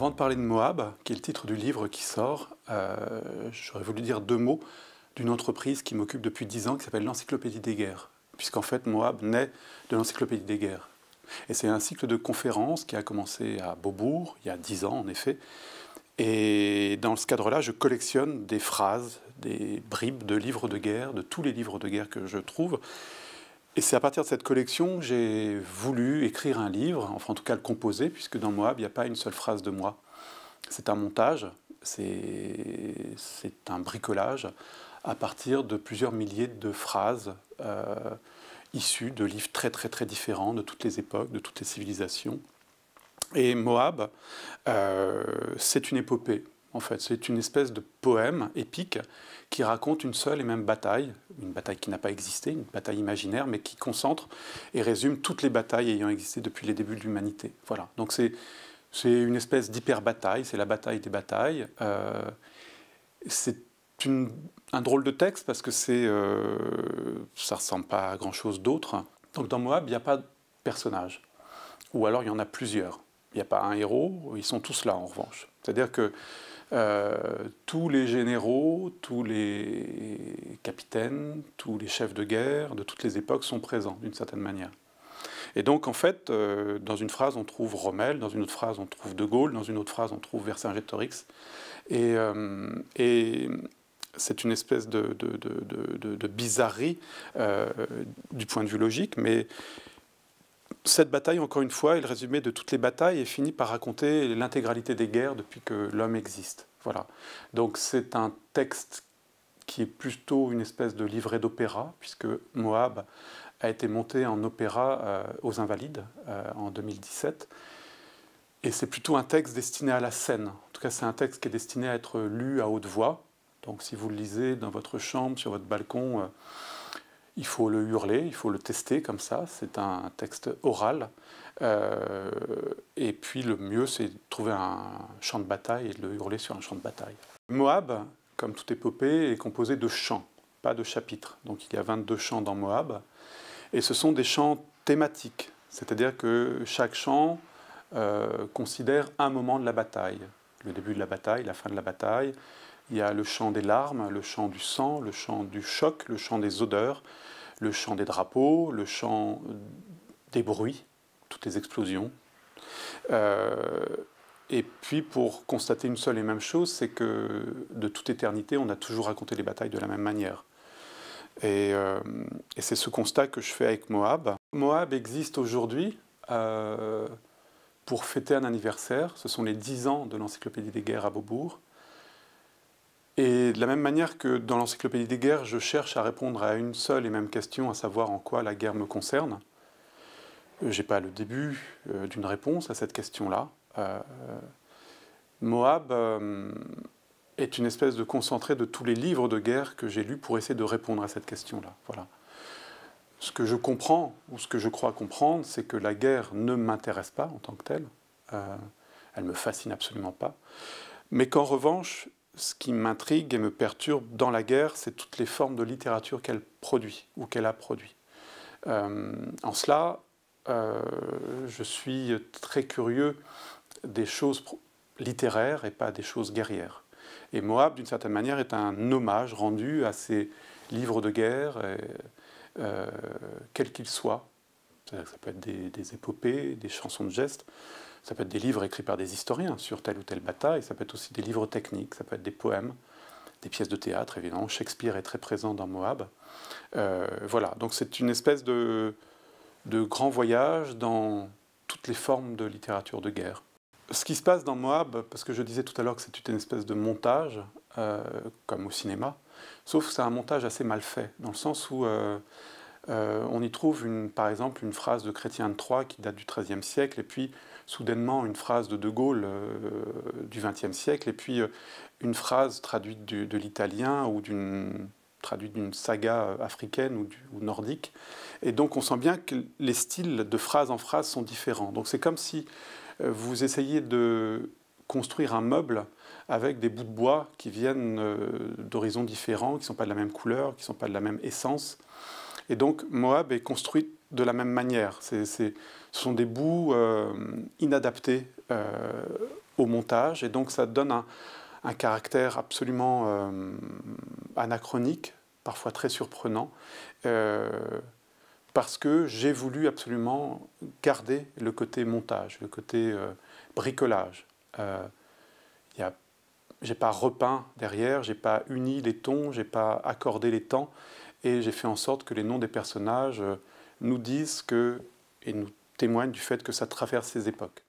Avant de parler de Moab, qui est le titre du livre qui sort, euh, j'aurais voulu dire deux mots d'une entreprise qui m'occupe depuis dix ans, qui s'appelle l'Encyclopédie des guerres, puisqu'en fait Moab naît de l'Encyclopédie des guerres. Et c'est un cycle de conférences qui a commencé à Beaubourg, il y a dix ans en effet. Et dans ce cadre-là, je collectionne des phrases, des bribes de livres de guerre, de tous les livres de guerre que je trouve. Et c'est à partir de cette collection que j'ai voulu écrire un livre, enfin en tout cas le composer, puisque dans Moab, il n'y a pas une seule phrase de moi. C'est un montage, c'est un bricolage à partir de plusieurs milliers de phrases euh, issues de livres très très très différents de toutes les époques, de toutes les civilisations. Et Moab, euh, c'est une épopée en fait. C'est une espèce de poème épique qui raconte une seule et même bataille, une bataille qui n'a pas existé, une bataille imaginaire, mais qui concentre et résume toutes les batailles ayant existé depuis les débuts de l'humanité. Voilà. Donc c'est une espèce d'hyper-bataille, c'est la bataille des batailles. Euh, c'est un drôle de texte parce que c'est euh, ça ressemble pas à grand chose d'autre. Donc dans Moab, il n'y a pas de personnage, ou alors il y en a plusieurs. Il n'y a pas un héros, ils sont tous là en revanche. C'est-à-dire que euh, tous les généraux, tous les capitaines, tous les chefs de guerre de toutes les époques sont présents d'une certaine manière. Et donc, en fait, euh, dans une phrase, on trouve Rommel, dans une autre phrase, on trouve De Gaulle, dans une autre phrase, on trouve Vercingétorix. Et, euh, et c'est une espèce de, bizarrerie du point de vue logique, mais cette bataille, encore une fois, est le résumé de toutes les batailles et finit par raconter l'intégralité des guerres depuis que l'homme existe. Voilà. Donc c'est un texte qui est plutôt une espèce de livret d'opéra, puisque Moab a été monté en opéra euh, aux Invalides euh, en 2017. Et c'est plutôt un texte destiné à la scène. En tout cas, c'est un texte qui est destiné à être lu à haute voix. Donc si vous le lisez dans votre chambre, sur votre balcon, euh, il faut le hurler, il faut le tester comme ça. C'est un texte oral. Euh, et puis le mieux, c'est de trouver un champ de bataille et de le hurler sur un champ de bataille. Moab, comme toute épopée, est composé de chants, pas de chapitres. Donc il y a 22 chants dans Moab. Et ce sont des chants thématiques, c'est-à-dire que chaque chant euh, considère un moment de la bataille, le début de la bataille, la fin de la bataille, il y a le chant des larmes, le chant du sang, le chant du choc, le chant des odeurs, le chant des drapeaux, le chant des bruits, toutes les explosions. Euh, et puis pour constater une seule et même chose, c'est que de toute éternité, on a toujours raconté les batailles de la même manière. Et, euh, c'est ce constat que je fais avec Moab. Moab existe aujourd'hui euh, pour fêter un anniversaire. Ce sont les dix ans de l'encyclopédie des guerres à Beaubourg. Et de la même manière que dans l'encyclopédie des guerres, je cherche à répondre à une seule et même question, à savoir en quoi la guerre me concerne, euh, Je n'ai pas le début euh, d'une réponse à cette question-là. Euh, Moab est une espèce de concentré de tous les livres de guerre que j'ai lus pour essayer de répondre à cette question-là. Voilà. Ce que je comprends, ou ce que je crois comprendre, c'est que la guerre ne m'intéresse pas en tant que telle. elle ne me fascine absolument pas. Mais qu'en revanche, ce qui m'intrigue et me perturbe dans la guerre, c'est toutes les formes de littérature qu'elle produit ou qu'elle a produit. Euh, en cela, euh, je suis très curieux des choses littéraires et pas des choses guerrières. Et Moab, d'une certaine manière, est un hommage rendu à ces livres de guerre, euh, quels qu'ils soient. Ça peut être des, des épopées, des chansons de gestes. Ça peut être des livres écrits par des historiens sur telle ou telle bataille, ça peut être aussi des livres techniques, ça peut être des poèmes, des pièces de théâtre, évidemment. Shakespeare est très présent dans Moab. Euh, voilà, donc c'est une espèce de, de grand voyage dans toutes les formes de littérature de guerre. Ce qui se passe dans Moab, parce que je disais tout à l'heure que c'est une espèce de montage, euh, comme au cinéma, sauf que c'est un montage assez mal fait, dans le sens où euh, euh, on y trouve par exemple une phrase de Chrétien de Troyes qui date du XIIIe siècle, et puis soudainement une phrase de De Gaulle euh, du XXe siècle, et puis euh, une phrase traduite de l'italien ou d'une traduite d'une saga africaine ou, nordique. Et donc on sent bien que les styles de phrase en phrase sont différents. Donc c'est comme si vous essayiez de construire un meuble avec des bouts de bois qui viennent d'horizons différents, qui ne sont pas de la même couleur, qui ne sont pas de la même essence. Et donc Moab est construite de la même manière. ce sont des bouts euh, inadaptés euh, au montage et donc ça donne un, caractère absolument euh, anachronique, parfois très surprenant, parce que j'ai voulu absolument garder le côté montage, le côté bricolage. Je j'ai pas repeint derrière, j'ai pas uni les tons, j'ai pas accordé les temps. Et j'ai fait en sorte que les noms des personnages euh, nous disent que, et nous témoignent du fait que ça traverse ces époques.